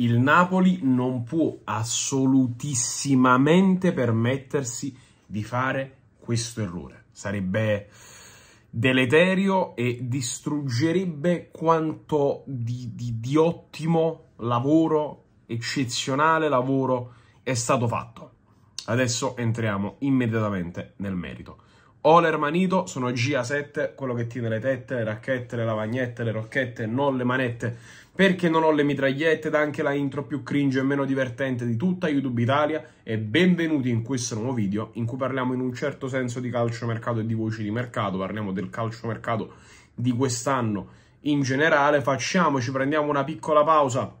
il Napoli non può assolutissimamente permettersi di fare questo errore. Sarebbe deleterio e distruggerebbe quanto di, di, di ottimo lavoro, eccezionale lavoro è stato fatto. Adesso entriamo immediatamente nel merito. Oler Manito sono GA7, quello che tiene le tette, le racchette, le lavagnette, le rocchette, non le manette. Perché non ho le mitragliette ed anche la intro più cringe e meno divertente di tutta YouTube Italia? E benvenuti in questo nuovo video in cui parliamo in un certo senso di calciomercato e di voci di mercato. Parliamo del calciomercato di quest'anno in generale. Facciamoci, prendiamo una piccola pausa.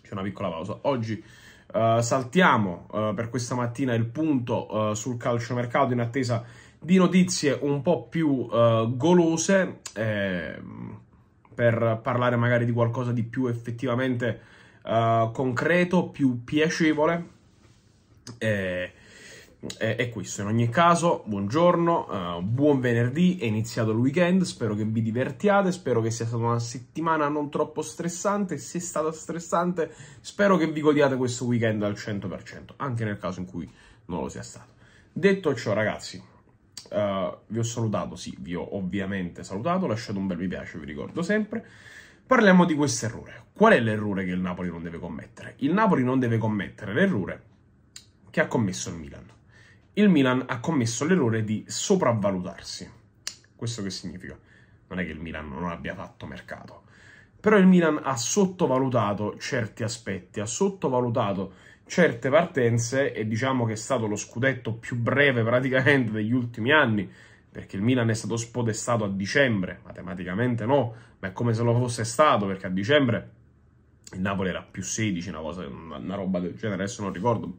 C'è una piccola pausa. Oggi... Uh, saltiamo uh, per questa mattina il punto uh, sul calciomercato in attesa di notizie un po' più uh, golose, eh, per parlare magari di qualcosa di più effettivamente uh, concreto, più piacevole. E, e, e, questo in ogni caso, buongiorno, uh, buon venerdì, è iniziato il weekend, spero che vi divertiate, spero che sia stata una settimana non troppo stressante, se è stata stressante spero che vi godiate questo weekend al 100%, anche nel caso in cui non lo sia stato. Detto ciò ragazzi, uh, vi ho salutato, sì, vi ho ovviamente salutato, lasciate un bel mi piace, vi ricordo sempre. Parliamo di questo errore. Qual è l'errore che il Napoli non deve commettere? Il Napoli non deve commettere l'errore che ha commesso il Milan. Il Milan ha commesso l'errore di sopravvalutarsi. Questo che significa? Non è che il Milan non abbia fatto mercato, però il Milan ha sottovalutato certi aspetti, ha sottovalutato certe partenze e diciamo che è stato lo scudetto più breve praticamente degli ultimi anni perché il Milan è stato spodestato a dicembre, matematicamente no, ma è come se lo fosse stato perché a dicembre il Napoli era più 16, una, cosa, una roba del genere, adesso non ricordo,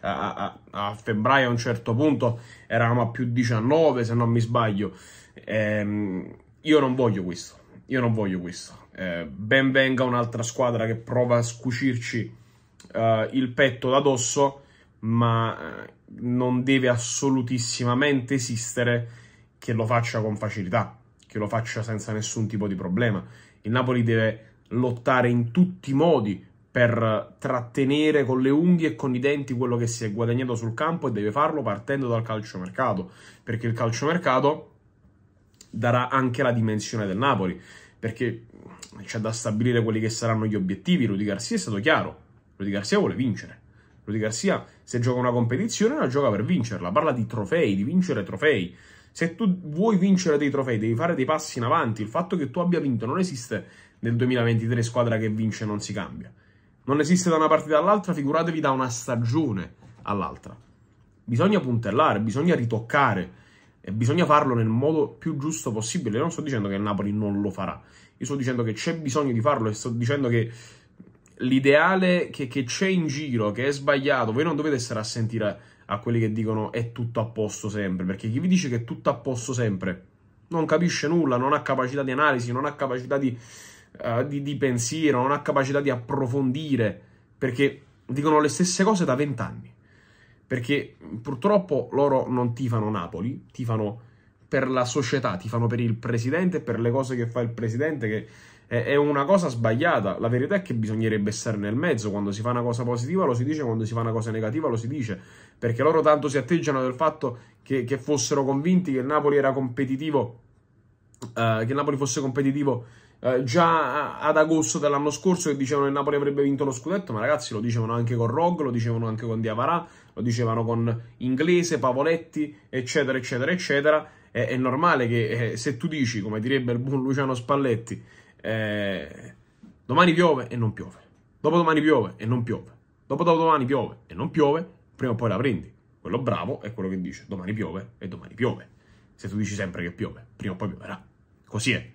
a, a, a, febbraio a un certo punto eravamo a più 19 se non mi sbaglio, ehm, io non voglio questo, io non voglio questo, eh, ben venga un'altra squadra che prova a scucirci eh, il petto da dosso, ma eh, non deve assolutissimamente esistere che lo faccia con facilità, che lo faccia senza nessun tipo di problema. Il Napoli deve lottare in tutti i modi per trattenere con le unghie e con i denti quello che si è guadagnato sul campo e deve farlo partendo dal calciomercato, perché il calciomercato darà anche la dimensione del Napoli, perché c'è da stabilire quelli che saranno gli obiettivi, Rudy Garcia è stato chiaro, Rudy Garcia vuole vincere. Rudy Garcia, se gioca una competizione, la gioca per vincerla. Parla di trofei, di vincere trofei. Se tu vuoi vincere dei trofei, devi fare dei passi in avanti. Il fatto che tu abbia vinto non esiste nel 2023 squadra che vince non si cambia. Non esiste da una partita all'altra, figuratevi da una stagione all'altra. Bisogna puntellare, bisogna ritoccare e bisogna farlo nel modo più giusto possibile. Non sto dicendo che il Napoli non lo farà. Io sto dicendo che c'è bisogno di farlo e sto dicendo che l'ideale che, che c'è in giro, che è sbagliato, voi non dovete stare a sentire a quelli che dicono è tutto a posto sempre, perché chi vi dice che è tutto a posto sempre non capisce nulla, non ha capacità di analisi, non ha capacità di, uh, di, di pensiero, non ha capacità di approfondire, perché dicono le stesse cose da vent'anni. Perché mm, purtroppo loro non tifano Napoli, tifano per la società, tifano per il presidente, per le cose che fa il presidente, che è una cosa sbagliata. La verità è che bisognerebbe stare nel mezzo. Quando si fa una cosa positiva lo si dice, quando si fa una cosa negativa lo si dice. Perché loro tanto si atteggiano del fatto che, che fossero convinti che il Napoli era competitivo, eh, che il Napoli fosse competitivo eh, già ad agosto dell'anno scorso che dicevano che il Napoli avrebbe vinto lo scudetto, ma ragazzi lo dicevano anche con Rog, lo dicevano anche con Diavarà, lo dicevano con Inglese, Pavoletti, eccetera, eccetera, eccetera. È, è normale che eh, se tu dici, come direbbe il buon Luciano Spalletti, eh, domani piove e non piove, dopodomani piove e non piove, dopodomani piove e non piove, prima o poi la prendi. Quello bravo è quello che dice domani piove e domani piove. Se tu dici sempre che piove, prima o poi pioverà. Così è.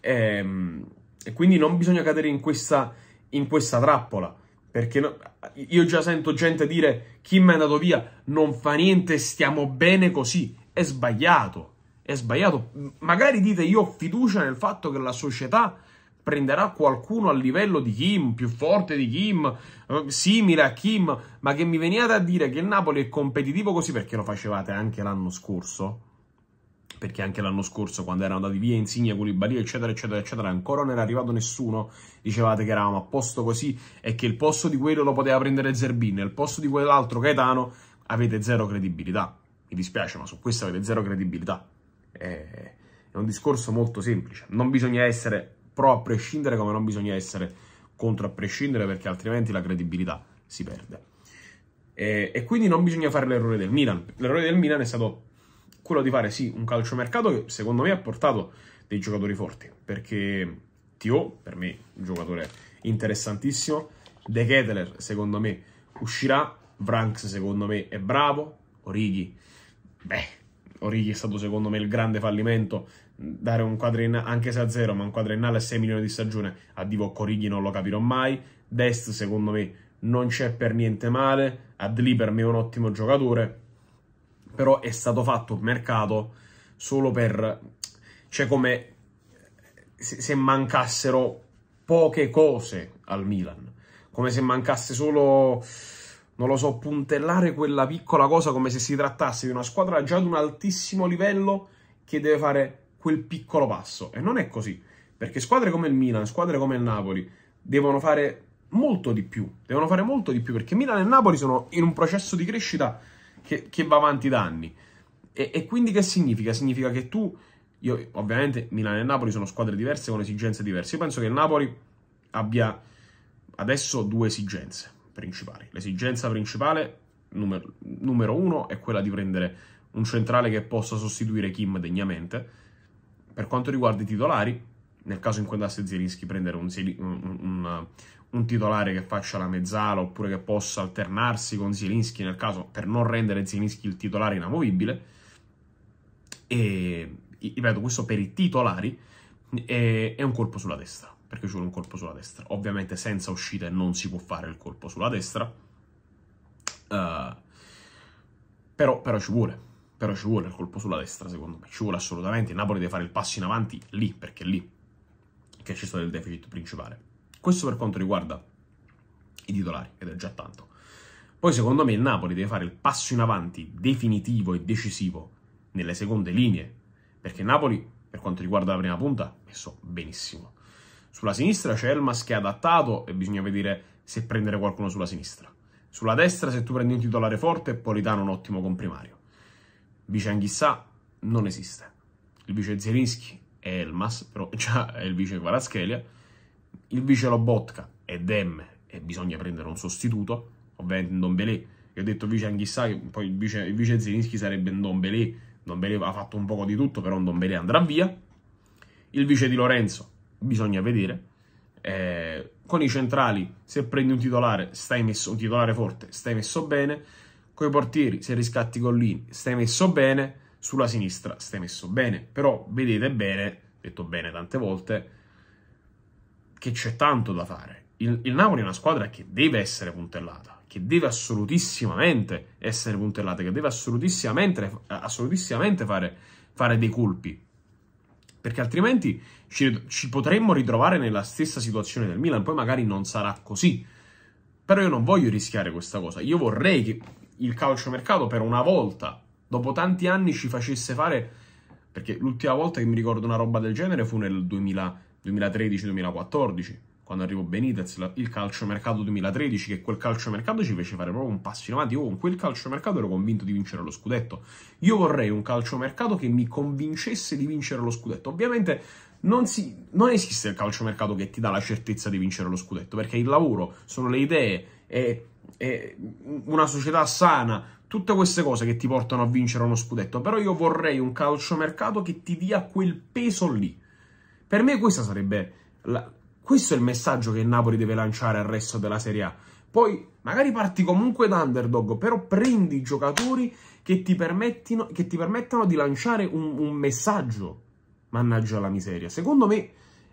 E, ehm, e quindi non bisogna cadere in questa, in questa trappola perché no, io già sento gente dire chi mi è andato via non fa niente, stiamo bene così. È sbagliato. È sbagliato. Magari dite io ho fiducia nel fatto che la società prenderà qualcuno a livello di Kim, più forte di Kim, eh, simile a Kim, ma che mi veniate a dire che il Napoli è competitivo così perché lo facevate anche l'anno scorso? Perché anche l'anno scorso, quando erano andati via Insigne, Koulibaly, eccetera, eccetera, eccetera, ancora non era arrivato nessuno, dicevate che eravamo a posto così e che il posto di quello lo poteva prendere Zerbin, e il posto di quell'altro Gaetano, avete zero credibilità. Mi dispiace, ma su questo avete zero credibilità è un discorso molto semplice. Non bisogna essere pro a prescindere come non bisogna essere contro a prescindere perché altrimenti la credibilità si perde. E, e quindi non bisogna fare l'errore del Milan. L'errore del Milan è stato quello di fare sì un calciomercato che secondo me ha portato dei giocatori forti perché Tio per me un giocatore interessantissimo De Ketteler secondo me uscirà Branks secondo me è bravo Origi beh Origi è stato secondo me il grande fallimento, dare un quadrennale anche se a zero, ma un quadrennale a 6 milioni di stagione, a Divock Origi non lo capirò mai, Dest secondo me non c'è per niente male, Adli per me è un ottimo giocatore, però è stato fatto un mercato solo per... cioè come se mancassero poche cose al Milan, come se mancasse solo non lo so, puntellare quella piccola cosa come se si trattasse di una squadra già ad un altissimo livello che deve fare quel piccolo passo. E non è così, perché squadre come il Milan, squadre come il Napoli devono fare molto di più, devono fare molto di più, perché Milan e Napoli sono in un processo di crescita che, che va avanti da anni. E, e quindi che significa? Significa che tu, io, ovviamente Milan e Napoli sono squadre diverse con esigenze diverse, io penso che il Napoli abbia adesso due esigenze principali. L'esigenza principale, numero, numero uno, è quella di prendere un centrale che possa sostituire Kim degnamente. Per quanto riguarda i titolari, nel caso in cui andasse Zielinski, prendere un, un, un, un, titolare che faccia la mezzala oppure che possa alternarsi con Zielinski nel caso per non rendere Zielinski il titolare inamovibile. E ripeto, questo per i titolari è, è un colpo sulla testa perché ci vuole un colpo sulla destra. Ovviamente senza uscite non si può fare il colpo sulla destra, uh, però, però, ci vuole. Però ci vuole il colpo sulla destra, secondo me. Ci vuole assolutamente. Il Napoli deve fare il passo in avanti lì, perché è lì che c'è stato il deficit principale. Questo per quanto riguarda i titolari, ed è già tanto. Poi secondo me il Napoli deve fare il passo in avanti definitivo e decisivo nelle seconde linee, perché il Napoli, per quanto riguarda la prima punta, è messo benissimo. Sulla sinistra c'è Elmas che è adattato e bisogna vedere se prendere qualcuno sulla sinistra. Sulla destra, se tu prendi un titolare forte, Politano è un ottimo comprimario. Vice Anghissà non esiste. Il vice Zelinski è Elmas, però già è il vice Kvaraschelia. Il vice Lobotka è Demme e bisogna prendere un sostituto, ovviamente Ndombele. Io ho detto vice Anghissà, poi il vice, il vice Zelinski sarebbe Ndombele. Ndombele ha fatto un poco di tutto, però Ndombele andrà via. Il vice di Lorenzo bisogna vedere. Eh, con i centrali, se prendi un titolare, stai messo, un titolare forte, stai messo bene. Con i portieri, se riscatti collini, stai messo bene. Sulla sinistra, stai messo bene. Però vedete bene, detto bene tante volte, che c'è tanto da fare. Il, il Napoli è una squadra che deve essere puntellata, che deve assolutissimamente essere puntellata, che deve assolutissimamente, assolutissimamente fare, fare dei colpi perché altrimenti ci, ci, potremmo ritrovare nella stessa situazione del Milan, poi magari non sarà così. Però io non voglio rischiare questa cosa, io vorrei che il calciomercato per una volta, dopo tanti anni, ci facesse fare, perché l'ultima volta che mi ricordo una roba del genere fu nel 2013-2014, quando arrivò Benitez, il calciomercato 2013, che quel calciomercato ci fece fare proprio un passo in avanti. Io con quel calciomercato ero convinto di vincere lo scudetto. Io vorrei un calciomercato che mi convincesse di vincere lo scudetto. Ovviamente non, si, non esiste il calciomercato che ti dà la certezza di vincere lo scudetto, perché il lavoro sono le idee, è, è una società sana, tutte queste cose che ti portano a vincere uno scudetto. Però io vorrei un calciomercato che ti dia quel peso lì. Per me questa sarebbe... La, questo è il messaggio che il Napoli deve lanciare al resto della Serie A. Poi magari parti comunque da underdog, però prendi giocatori che ti, che ti permettano di lanciare un, un messaggio. Mannaggia la miseria. Secondo me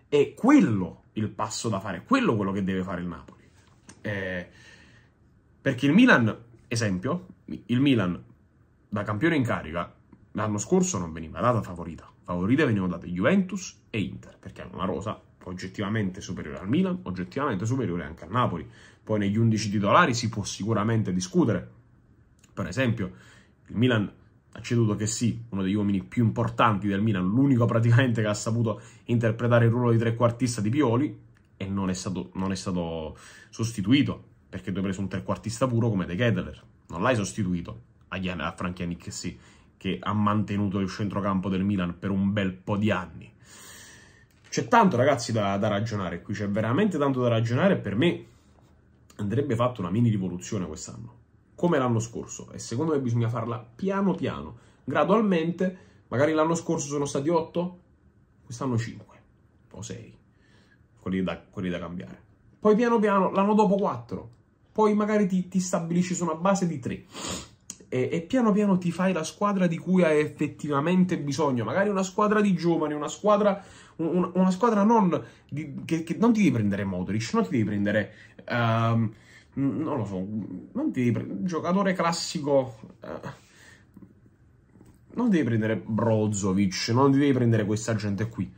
è quello il passo da fare, quello quello che deve fare il Napoli. Eh, perché il Milan, esempio, il Milan da campione in carica l'anno scorso non veniva data favorita. Favorite venivano date Juventus e Inter, perché hanno una rosa oggettivamente superiore al Milan, oggettivamente superiore anche al Napoli. Poi negli 11 titolari si può sicuramente discutere. Per esempio, il Milan ha ceduto che sì, uno degli uomini più importanti del Milan, l'unico praticamente che ha saputo interpretare il ruolo di trequartista di Pioli e non è stato, non è stato sostituito, perché tu hai preso un trequartista puro come De Kedler, non l'hai sostituito a, Gian, a Frank sì, che ha mantenuto il centrocampo del Milan per un bel po' di anni c'è tanto, ragazzi, da, da ragionare qui, c'è veramente tanto da ragionare. Per me andrebbe fatta una mini rivoluzione quest'anno, come l'anno scorso. E secondo me bisogna farla piano piano, gradualmente. Magari l'anno scorso sono stati 8, quest'anno 5 o 6, quelli da, quelli da cambiare. Poi piano piano, l'anno dopo 4, poi magari ti, ti stabilisci su una base di 3 e, e, piano piano ti fai la squadra di cui hai effettivamente bisogno, magari una squadra di giovani, una squadra, un, una squadra non, di, che, che, non ti devi prendere Modric, non ti devi prendere, um, non lo so, non ti devi prendere, giocatore classico, uh, non devi prendere Brozovic, non devi prendere questa gente qui,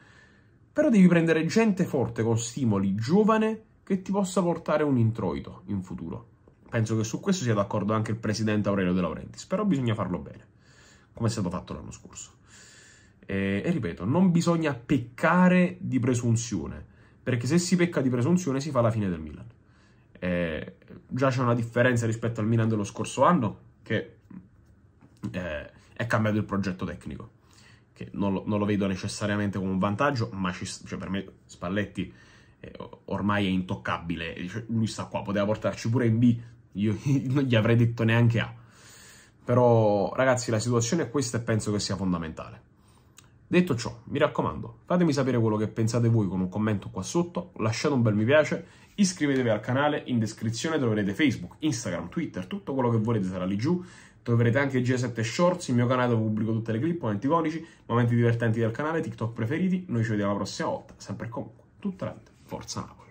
però devi prendere gente forte con stimoli, giovane, che ti possa portare un introito in futuro. Penso che su questo sia d'accordo anche il presidente Aurelio De Laurentiis, però bisogna farlo bene, come è stato fatto l'anno scorso. E, e ripeto, non bisogna peccare di presunzione, perché se si pecca di presunzione si fa la fine del Milan. Eh, già c'è una differenza rispetto al Milan dello scorso anno, che eh, è cambiato il progetto tecnico, che non lo, non lo vedo necessariamente come un vantaggio, ma ci, cioè per me Spalletti eh, ormai è intoccabile, lui sta qua, poteva portarci pure in B, io non gli avrei detto neanche A. Però, ragazzi, la situazione è questa e penso che sia fondamentale. Detto ciò, mi raccomando, fatemi sapere quello che pensate voi con un commento qua sotto, lasciate un bel mi piace, iscrivetevi al canale, in descrizione troverete Facebook, Instagram, Twitter, tutto quello che volete sarà lì giù, troverete anche G7 Shorts, il mio canale dove pubblico tutte le clip, momenti iconici, momenti divertenti del canale, TikTok preferiti, noi ci vediamo la prossima volta, sempre e comunque, tutta la vita, forza Napoli!